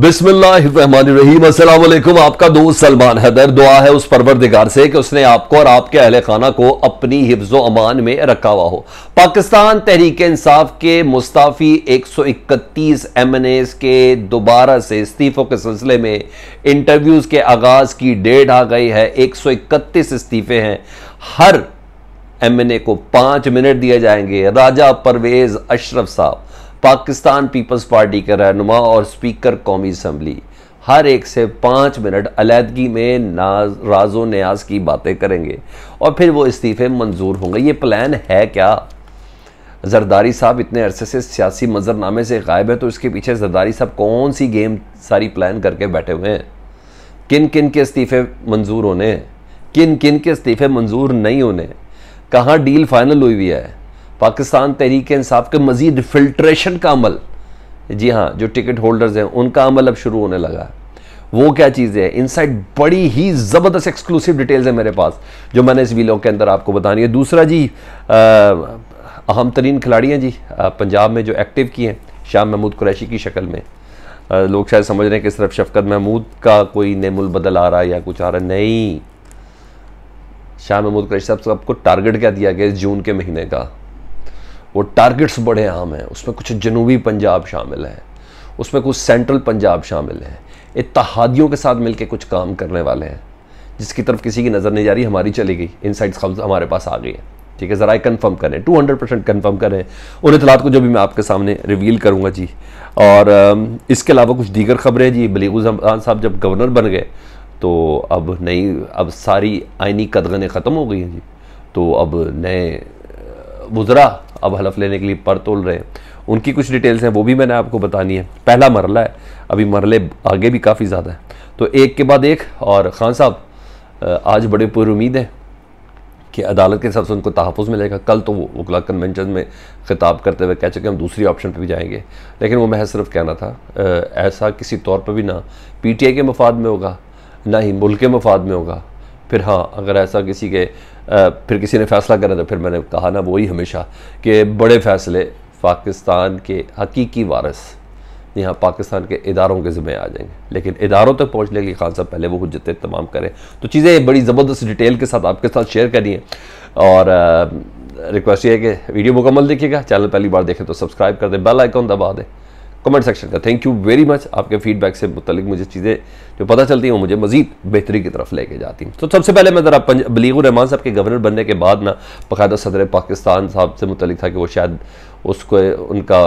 बिस्मिल्लाहिर्रहमानिर्रहीम आपका दोस्त सलमान हैदर दुआ है उस परवरदिगार से कि उसने आपको और आपके अहल खाना को अपनी हिफ्ज अमान में रखा हुआ हो पाकिस्तान तहरीक इंसाफ के मुस्ताफ़ी 131 एमएनएस के दोबारा से इस्तीफ़ों के सिलसिले में इंटरव्यूज़ के आगाज़ की डेट आ गई है 131 इस्तीफ़े हैं हर ए को पांच मिनट दिए जाएंगे राजा परवेज़ अशरफ साहब पाकिस्तान पीपल्स पार्टी के रहनुमा और स्पीकर कौमी असम्बली हर एक से पाँच मिनट अलीदगी में नाज राजो न्याज की बातें करेंगे और फिर वो इस्तीफ़े मंजूर होंगे ये प्लान है क्या जरदारी साहब इतने अरसे से सियासी मंजरनामे से गायब है तो इसके पीछे जरदारी साहब कौन सी गेम सारी प्लान करके बैठे हुए हैं किन किन के इस्तीफ़े मंजूर होने किन किन के इस्तीफ़े मंजूर नहीं होने कहाँ डील फाइनल हुई हुई है पाकिस्तान तहरीक इंसाफ के मज़ीद फिल्ट्रेशन का अमल जी हाँ जो टिकट होल्डर्स हैं उनका अमल अब शुरू होने लगा है वो क्या चीज़ है इनसाइट बड़ी ही ज़बरदस्त एक्सक्लूसिव डिटेल्स है मेरे पास जो मैंने इस वीलों के अंदर आपको बतानी है दूसरा जी अहम तरीन खिलाड़ी हैं जी आ, पंजाब में जो एक्टिव किए हैं शाह महमूद कुरैशी की शक्ल में आ, लोग शायद समझ रहे हैं कि सिर्फ शफकत महमूद का कोई नेमुल बदल आ रहा है या कुछ आ रहा है नहीं शाह महमूद कुरैशी साहब सबको टारगेट क्या दिया गया इस जून के महीने का वो टारगेट्स बड़े आम हैं उसमें कुछ जनूबी पंजाब शामिल है उसमें कुछ सेंट्रल पंजाब शामिल हैं इतिहादियों के साथ मिलकर कुछ काम करने वाले हैं जिसकी तरफ किसी की नज़र नहीं जा रही हमारी चली गई इनसाइड्स खब्ज हमारे पास आ गई है ठीक है ज़रा कन्फर्म करें टू हंड्रेड परसेंट कन्फर्म करें उन इतलात को जो भी मैं आपके सामने रिवील करूँगा जी और इसके अलावा कुछ दीगर खबरें जी बलीगु जमान साहब जब गवर्नर बन गए तो अब नई अब सारी आइनी कदगने ख़त्म हो गई हैं जी तो अब नए वज़रा अब हलफ लेने के लिए पर तोल रहे हैं उनकी कुछ डिटेल्स हैं वो भी मैंने आपको बतानी है पहला मरला है अभी मरले आगे भी काफ़ी ज़्यादा है तो एक के बाद एक और ख़ान साहब आज बड़े पुर उम्मीद है कि अदालत के हिसाब से उनको तहफ़ मिलेगा कल तो वो वकला कन्वेंशन में ख़िताब करते हुए कह चुके हम दूसरी ऑप्शन पर भी जाएंगे लेकिन वो मैं सिर्फ कहना था ऐसा किसी तौर पर भी ना पी टी आई के मफाद में होगा ना ही मुल्क के मफाद में होगा फिर हाँ अगर ऐसा किसी के फिर किसी ने फ़ैसला करा तो फिर मैंने कहा ना वही हमेशा कि बड़े फ़ैसले पाकिस्तान के हकीकी वारस यहाँ पाकिस्तान के इदारों के ज़िम्मे आ जाएंगे लेकिन इदारों तक तो पहुँचने के लिए खान साहब पहले वो जितने तमाम करें तो चीज़ें बड़ी ज़बरदस्त डिटेल के साथ आपके साथ शेयर करनी है और रिक्वेस्ट ये है कि वीडियो मुकम्मल देखिएगा चैनल पहली बार देखें तो सब्सक्राइब कर दें बेल आइकॉन दबा दें कमेंट सेक्शन का थैंक यू वेरी मच आपके फीडबैक से मुतलिक मुझे चीज़ें जो पता चलती हैं वो मुझे मजीद बेहतरी की तरफ लेके जाती हैं तो सबसे पहले मैं ज़रा रहमान साहब के गवर्नर बनने के बाद ना बाकायदा सदर पाकिस्तान साहब से मुतलिक था कि वो शायद उसको उनका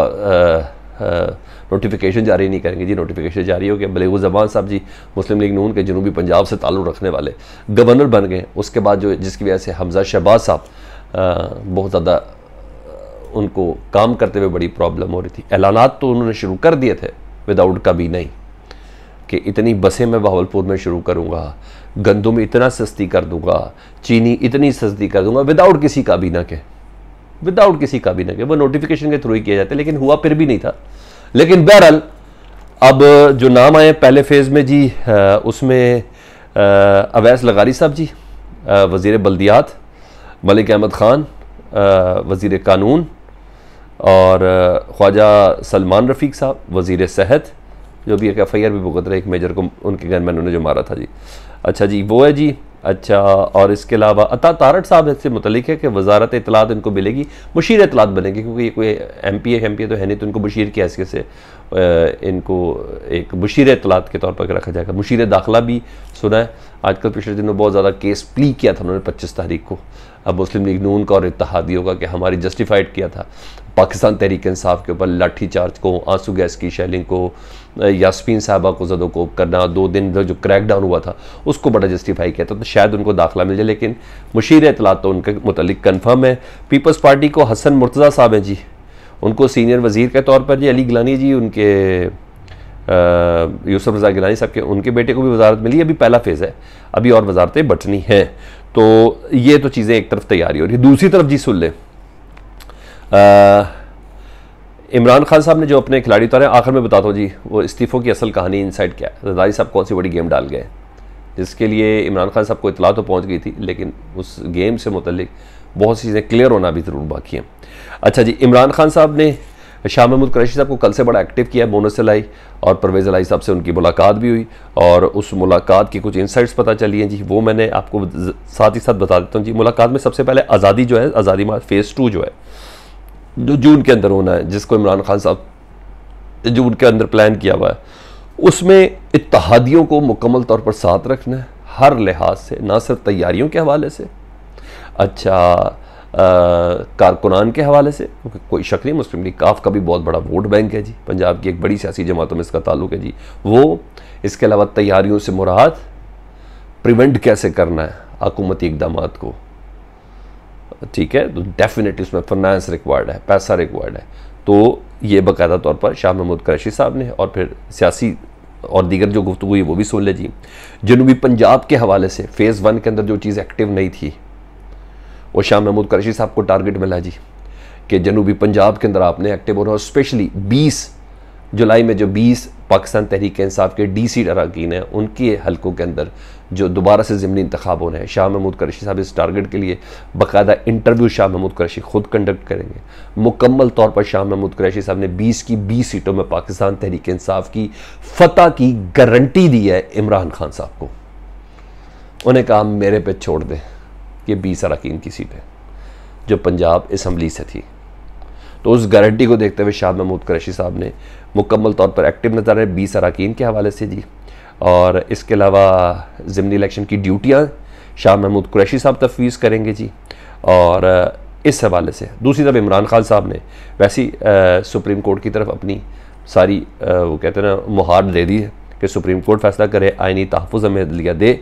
नोटिफिकेशन जारी नहीं करेंगे जी नोटिफिकेशन जारी हो गया बलेगू जबान साहब जी मुस्लिम लीग नून के जनूबी पंजाब से ताल्लुक़ रखने वाले गवर्नर बन गए उसके बाद जो जिसकी वजह से हमजा शहबाज साहब बहुत ज़्यादा उनको काम करते हुए बड़ी प्रॉब्लम हो रही थी ऐलान तो उन्होंने शुरू कर दिए थे विदाउट का भी नहीं कि इतनी बसें मैं बहावलपुर में शुरू करूँगा गंदुम इतना सस्ती कर दूंगा चीनी इतनी सस्ती कर दूंगा विदाउट किसी काबीना के विदाउट किसी काबीना के वो नोटिफिकेशन के थ्रू ही किया जाते लेकिन हुआ फिर भी नहीं था लेकिन बहरहाल अब जो नाम आए पहले फेज़ में जी आ, उसमें अवैस लगारी साहब जी वज़ी बल्दियात मलिक अहमद ख़ान वज़ी कानून और ख्वाजा सलमान रफ़ीक साहब वज़ी सेहत जो भी एक एफ आई आर भी भुगत रहे एक मेजर को उनके घर में उन्होंने जो मारा था जी अच्छा जी वो है जी अच्छा और इसके अलावा अता तारट साहब इससे मुतलिक है कि वजारत इतलात इनको मिलेगी बशीर इतलात बनेंगे क्योंकि ये कोई एम पी एम पी है तो है नहीं तो इनको बशीर की हैसियत से इनको एक बशीर इतलात के तौर पर रखा जाएगा मुशीर दाखिला भी सुना है आजकल पिछले दिनों बहुत ज़्यादा केस प्ली किया था उन्होंने पच्चीस तारीख को अब मुस्लिम लीग नून का और इतिहादियों का कि हमारी जस्टिफाइड किया था पाकिस्तान तहरीक इंसाफ के ऊपर लाठी चार्ज को आंसू गैस की शैलिंग को यासमीन साहबा को जदों को करना दो दिन जो क्रैक डाउन हुआ था उसको बड़ा जस्टिफाई किया था तो शायद उनको दाखिला मिल जाए लेकिन मशीर इतलात तो उनके मतलब कन्फर्म है पीपल्स पार्टी को हसन मुर्तज़ा साहब हैं जी उनको सीनियर वजीर के तौर पर जी अली गिलानी जी उनके यूसुफ रजा गिलानी साहब के उनके बेटे को भी वजारत मिली अभी पहला फेज़ है अभी और वजारतें बटनी हैं तो ये तो चीज़ें एक तरफ तैयारी हो रही है दूसरी तरफ जी सुन लें इमरान खान साहब ने जो अपने खिलाड़ी उतारे आखिर में बताता हूँ जी वो इस्तीफ़ों की असल कहानी इनसाइड क्या है जदारी साहब कौन सी बड़ी गेम डाल गए जिसके लिए इमरान खान साहब को इतला तो पहुँच गई थी लेकिन उस गेम से मुतलिक बहुत सी चीज़ें क्लियर होना भी ज़रूर बाकी हैं अच्छा जी इमरान खान साहब ने शाह महमूद कुरैशी साहब को कल से बड़ा एक्टिव किया है से लाई और परवेज़ लाई साहब से उनकी मुलाकात भी हुई और उस मुलाकात की कुछ इंसाइट्स पता चली हैं जी वो मैंने आपको साथ ही साथ बता देता हूँ जी मुलाकात में सबसे पहले आज़ादी जो है आज़ादी मार्च फ़ेज़ टू जो है जो जून के अंदर होना है जिसको इमरान खान साहब जून के अंदर प्लान किया हुआ है उसमें इतिहादियों को मुकम्मल तौर पर साथ रखना है हर लिहाज से ना सिर्फ तैयारियों के हवाले से अच्छा कारकुनान के हवाले से क्योंकि कोई शक नहीं मुस्लिम लीग काफ का भी बहुत बड़ा वोट बैंक है जी पंजाब की एक बड़ी सियासी जमातों में इसका ताल्लुक है जी वो इसके अलावा तैयारियों से मुराद प्रिवेंट कैसे करना है हकूमती इकदाम को ठीक है तो डेफिनेटली उसमें फाइनेंस रिक्वायर्ड है पैसा रिक्वायर्ड है तो ये बाकायदा तौर पर शाह महमूद कराची साहब ने और फिर सियासी और दीगर जो गुफ्तु हुई वो भी सुन लीजिए जनूबी पंजाब के हवाले से फ़ेज़ वन के अंदर जो चीज़ एक्टिव नहीं थी वो शाह महमूद कराची साहब को टारगेट मिला जी कि जनूबी पंजाब के अंदर आपने एक्टिव होना और स्पेशली बीस जुलाई में जो 20 पाकिस्तान तहरीक इंसाफ के डी सी अरकान हैं उनके हलकों के अंदर जो दोबारा से ज़मनी इंतखब होने हैं शाह महमूद करशी साहब इस टारगेट के लिए बाकायदा इंटरव्यू शाह महमूद करशी खुद कंडक्ट करेंगे मुकम्मल तौर पर शाह महमूद करशी साहब ने 20 की 20 सीटों में पाकिस्तान तहरीक इंसाफ की फतह की गारंटी दी है इमरान खान साहब को उन्हें कहा मेरे पे छोड़ दें ये बीस अरकान की सीटें जो पंजाब इसम्बली से थी तो उस गारंटी को देखते हुए शाह महमूद कुरैशी साहब ने मुकम्मल तौर पर एक्टिव नजर आए बीस अरकान के हवाले से जी और इसके अलावा ज़मनी इलेक्शन की ड्यूटियाँ शाह महमूद कुरैशी साहब तफवीज़ करेंगे जी और इस हवाले से दूसरी तरफ इमरान खान साहब ने वैसी सुप्रीम कोर्ट की तरफ अपनी सारी आ, वो कहते हैं ना मुहार दे दी है कि सुप्रीम कोर्ट फैसला करे आइनी तहफ़ हमें लिया दे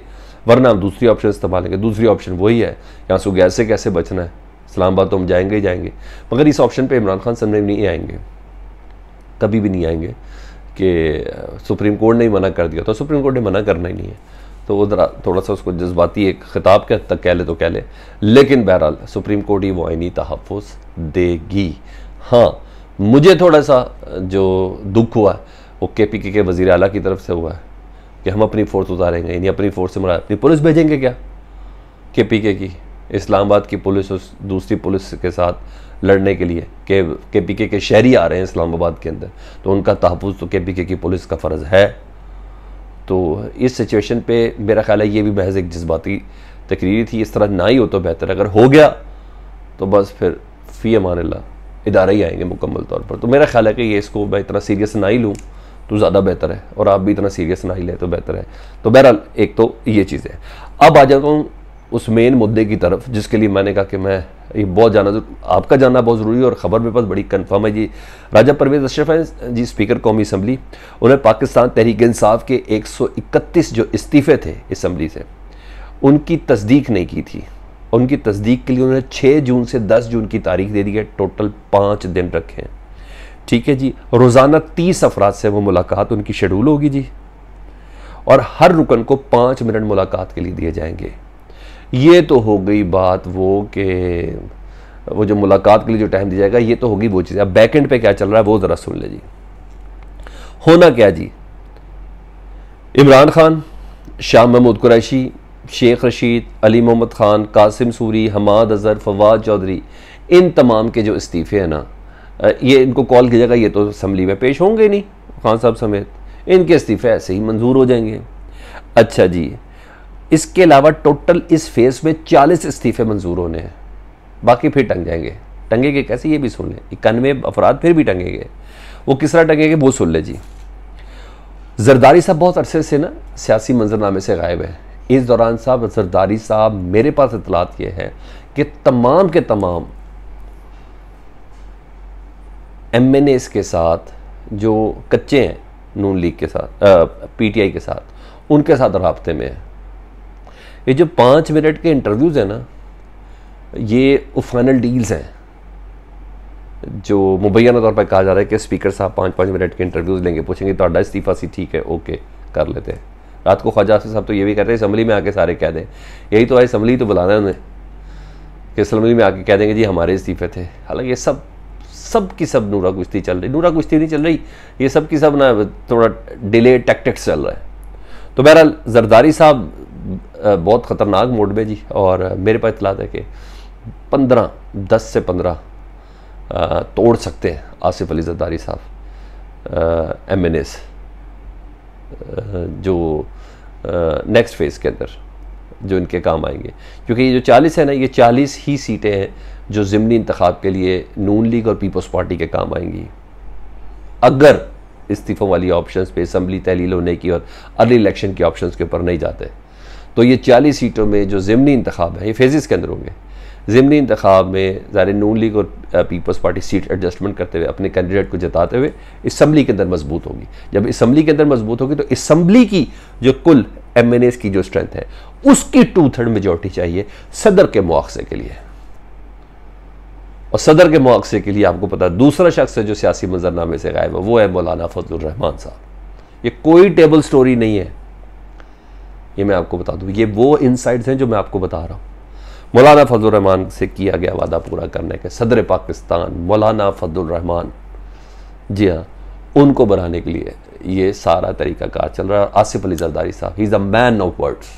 वरना हम दूसरी ऑप्शन इस्तेमाल करेंगे दूसरी ऑप्शन वही है यहाँ आंसू गैस से कैसे बचना है इस्लामाबाद तो हम जाएंगे ही जाएंगे मगर इस ऑप्शन पे इमरान खान समझ नहीं आएंगे कभी भी नहीं आएंगे कि सुप्रीम कोर्ट ने ही मना कर दिया तो सुप्रीम कोर्ट ने मना करना ही नहीं है तो वो ज़रा थोड़ा सा उसको जज्बाती एक ख़िताब के हद तक कह ले तो कह ले लेकिन बहरहाल सुप्रीम कोर्ट ही वो आइनी तहफ़ देगी हाँ मुझे थोड़ा सा जो दुख हुआ वो के पी के, के वज़ी अला की तरफ से हुआ है कि हम अपनी फ़ोर्स उतारेंगे यानी अपनी फ़ोर्स से मरा अपनी पुलिस भेजेंगे क्या के पी के की इस्लामाबाद की पुलिस उस दूसरी पुलिस के साथ लड़ने के लिए के के पी के के शहरी आ रहे हैं इस्लामाबाद के अंदर तो उनका तहफ़ तो के पी के की पुलिस का फ़र्ज़ है तो इस सिचुएशन पे मेरा ख्याल है ये भी महज एक जज्बाती तकरीर थी इस तरह ना ही हो तो बेहतर अगर हो गया तो बस फिर फ़ी अमान इदारा ही आएंगे मुकम्मल तौर पर तो मेरा ख्याल है कि ये इसको मैं इतना सीरियस ना ही लूँ तो ज़्यादा बेहतर है और आप भी इतना सीरियस ना ही लें तो बेहतर है तो बहरहाल एक तो ये चीज़ है अब आ जाता हूँ उस मेन मुद्दे की तरफ जिसके लिए मैंने कहा कि मैं ये बहुत जाना आपका जानना बहुत ज़रूरी है और ख़बर मेरे पास बड़ी कन्फर्म है जी राजा परवेज अशरफ हैं जी स्पीकर कौमी असम्बली उन्हें पाकिस्तान तहरीक इंसाफ के 131 जो इस्तीफ़े थे इसम्बली से उनकी तस्दीक नहीं की थी उनकी तस्दीक के लिए उन्होंने छः जून से दस जून की तारीख दे दी है टोटल पाँच दिन रखे हैं ठीक है जी रोज़ाना तीस अफराद से वो मुलाकात उनकी शेड्यूल होगी जी और हर रुकन को पाँच मिनट मुलाकात के लिए दिए जाएंगे ये तो हो गई बात वो कि वो जो मुलाकात के लिए जो टाइम दिया जाएगा ये तो होगी वो चीज़ अब बैक एंड पे क्या चल रहा है वो ज़रा सुन ले जी होना क्या जी इमरान खान शाह महमूद कुरैशी शेख रशीद अली मोहम्मद ख़ान कासिम सूरी हमाद अज़हर फवाद चौधरी इन तमाम के जो इस्तीफ़े हैं ना ये इनको कॉल की जगह ये तो असम्बली में पेश होंगे नहीं खान साहब समेत इनके इस्तीफ़े ऐसे ही मंजूर हो जाएंगे अच्छा जी इसके अलावा टोटल इस फेस में 40 इस्तीफे मंजूर होने हैं बाकी फिर टंग जाएंगे टंगेंगे कैसे ये भी सुन लें इक्यानवे अफराद फिर भी टंगेंगे वो किस तरह टंगेंगे वो सुन ले जी जरदारी साहब बहुत अरसे से ना सियासी मंजरनामे से गायब है इस दौरान साहब जरदारी साहब मेरे पास इतलात ये है कि तमाम के तमाम एम एन एस के साथ जो कच्चे हैं नून लीग के साथ पी टी आई के साथ उनके साथ रबते में है ये जो पाँच मिनट के इंटरव्यूज़ हैं ना ये फाइनल डील्स हैं जो मुबैना तौर पर कहा जा रहा है कि स्पीकर साहब पाँच पाँच मिनट के इंटरव्यूज़ लेंगे पूछेंगे तो इस्तीफ़ा सी ठीक है ओके कर लेते हैं रात को ख्वाजा आसिफ साहब तो ये भी कह रहे हैं असम्बली में आके सारे कह दें यही तो है असम्बली तो बुलाना है उन्हें कि असम्बली में आके कह देंगे जी हमारे इस्तीफ़े थे हालांकि ये सब सब की सब नूरा कुश्ती चल रही नूरा कुश्ती नहीं चल रही ये सब की सब ना थोड़ा डिले टैक्टिक्स चल रहा है तो बहरहाल जरदारी साहब बहुत ख़तरनाक मोड में जी और मेरे पास इतलात है कि पंद्रह दस से पंद्रह तोड़ सकते हैं आसिफ अली जरदारी साहब एम एन एस जो नेक्स्ट फेज़ के अंदर जो इनके काम आएंगे क्योंकि ये जो चालीस है ना ये चालीस ही सीटें हैं जो ज़मनी इंतखा के लिए नून लीग और पीपल्स पार्टी के काम आएंगी अगर इस्तीफ़ों वाली ऑप्शंस पे असम्बली तहलील होने की और अर्ली इलेक्शन के ऑप्शन के ऊपर नहीं जाते तो ये चालीस सीटों में जो ज़मनी इंतखब है ये फेजिस के अंदर होंगे ज़मनी इंतबाब में ज़ाहिर नून लीग और पीपल्स पार्टी सीट एडजस्टमेंट करते हुए अपने कैंडिडेट को जताते हुए इसम्बली के अंदर मजबूत होगी जब इसम्बली के अंदर मजबूत होगी तो इसम्बली की जो कुल एम की जो स्ट्रेंथ है उसकी टू थर्ड मेजोरिटी चाहिए सदर के मुआवजे के लिए और सदर के मुआवजे के लिए आपको पता है दूसरा शख्स है जो सियासी मंजरनामे से गायब है वो है मौलाना फजलरहमान साहब ये कोई टेबल स्टोरी नहीं है ये मैं आपको बता दूँ ये वो इनसाइड्स हैं जो मैं आपको बता रहा हूँ मौलाना फजलरहमान से किया गया वादा पूरा करने के सदर पाकिस्तान मौलाना फजलरहमान जी हाँ उनको बनाने के लिए ये सारा तरीकाकार चल रहा है आसिफ अली जरदारी साहब is a man of words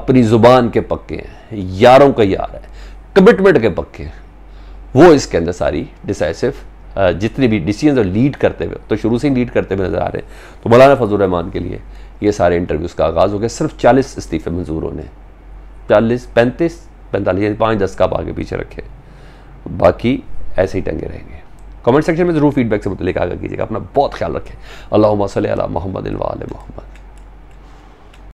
अपनी ज़ुबान के पक्के हैं यारों का यार है कमिटमेंट के पक्के हैं वो इसके अंदर सारी डिसाइसिव uh, जितने भी डिसीजन लीड करते हुए तो शुरू से ही लीड करते हुए नज़र आ रहे हैं तो मौलाना फजल रहमान के लिए ये सारे इंटरव्यूज़ का आगाज़ हो गया सिर्फ चालीस इस्तीफे मंजूर होने चालीस पैंतीस पैंतालीस यानी पाँच दस का आगे पीछे रखें बाकी ऐसे ही टंगे रहेंगे कमेंट सेक्शन में ज़रूर फीडबैक से मुतलिक आगा कीजिएगा अपना बहुत ख्याल रखें अल्लाह मसल मोहम्मद मोहम्मद